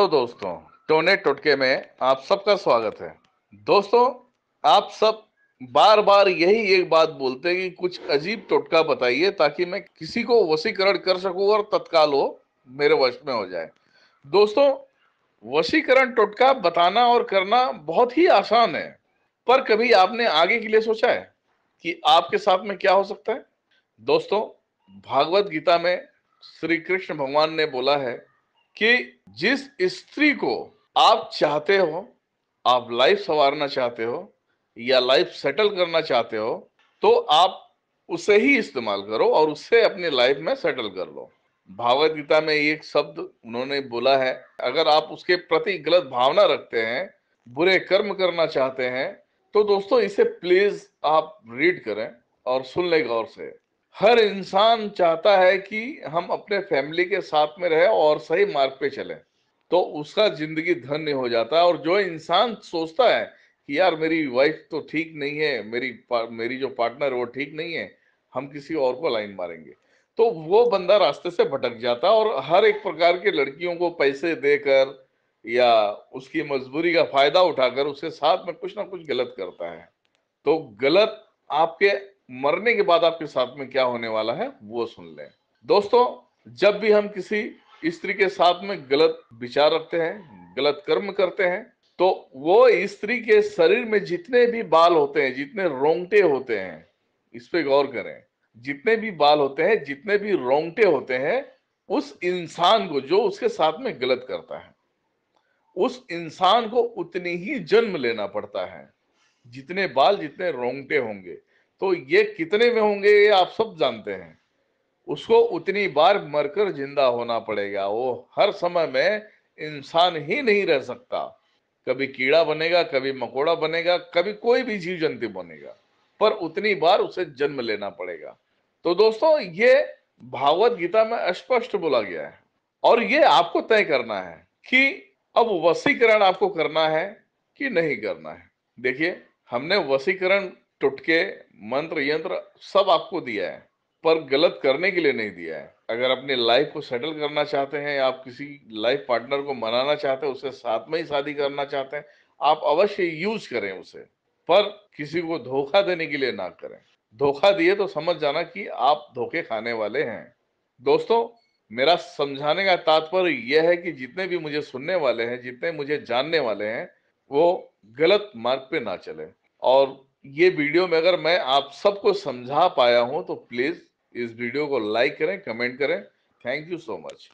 hello दोस्तों टोने टोटके में आप सबका स्वागत है दोस्तों आप सब बार बार यही एक बात बोलते हैं कि कुछ अजीब टोटका बताइए ताकि मैं किसी को वशीकरण कर सकूं और तत्काल हो मेरे वश में हो जाए दोस्तों वशीकरण टोटका बताना और करना बहुत ही आसान है पर कभी आपने आगे के लिए सोचा है कि आपके साथ में क्या हो सकता है दोस्तों भागवत गीता में श्री कृष्ण भगवान ने बोला है कि जिस स्त्री को आप चाहते हो आप लाइफ सवारना चाहते हो या लाइफ सेटल करना चाहते हो तो आप उसे ही इस्तेमाल करो और उससे अपनी लाइफ में सेटल कर लो भागवत गीता में एक शब्द उन्होंने बोला है अगर आप उसके प्रति गलत भावना रखते हैं बुरे कर्म करना चाहते हैं तो दोस्तों इसे प्लीज आप रीड करें और सुन ले गौर से हर इंसान चाहता है कि हम अपने फैमिली के साथ में रहे और सही मार्ग पे चले तो उसका जिंदगी धन्य हो जाता है और जो इंसान सोचता है कि यार मेरी वाइफ तो ठीक नहीं है मेरी मेरी जो पार्टनर वो ठीक नहीं है हम किसी और को लाइन मारेंगे तो वो बंदा रास्ते से भटक जाता है और हर एक प्रकार के लड़कियों को पैसे देकर या उसकी मजबूरी का फायदा उठाकर उसके साथ में कुछ ना कुछ गलत करता है तो गलत आपके मरने के बाद आपके साथ में क्या होने वाला है वो सुन लें दोस्तों जब भी हम किसी स्त्री के साथ में गलत विचार रखते हैं गलत कर्म करते हैं तो वो स्त्री के शरीर में जितने भी बाल होते हैं जितने रोंगटे होते हैं इस पे गौर करें जितने भी बाल होते हैं जितने भी रोंगटे होते हैं उस इंसान को जो उसके साथ में गलत करता है उस इंसान को उतनी ही जन्म लेना पड़ता है जितने बाल जितने रोंगटे होंगे तो ये कितने में होंगे ये आप सब जानते हैं उसको उतनी बार मरकर जिंदा होना पड़ेगा वो हर समय में इंसान ही नहीं रह सकता कभी कीड़ा बनेगा कभी मकोड़ा बनेगा कभी कोई भी जीव जंतु बनेगा पर उतनी बार उसे जन्म लेना पड़ेगा तो दोस्तों ये भागवत गीता में स्पष्ट बोला गया है और ये आपको तय करना है कि अब वसीकरण आपको करना है कि नहीं करना है देखिए हमने वसीकरण टुटके मंत्र यंत्र सब आपको दिया है पर गलत करने के लिए नहीं दिया है अगर अपने लाइफ को सेटल करना चाहते हैं या आप किसी लाइफ पार्टनर को मनाना चाहते हैं उसे साथ में ही शादी करना चाहते हैं आप अवश्य यूज करें उसे पर किसी को धोखा देने के लिए ना करें धोखा दिए तो समझ जाना कि आप धोखे खाने वाले हैं दोस्तों मेरा समझाने का तात्पर्य यह है कि जितने भी मुझे सुनने वाले हैं जितने मुझे जानने वाले हैं वो गलत मार्ग पे ना चले और ये वीडियो में अगर मैं आप सबको समझा पाया हूं तो प्लीज इस वीडियो को लाइक करें कमेंट करें थैंक यू सो मच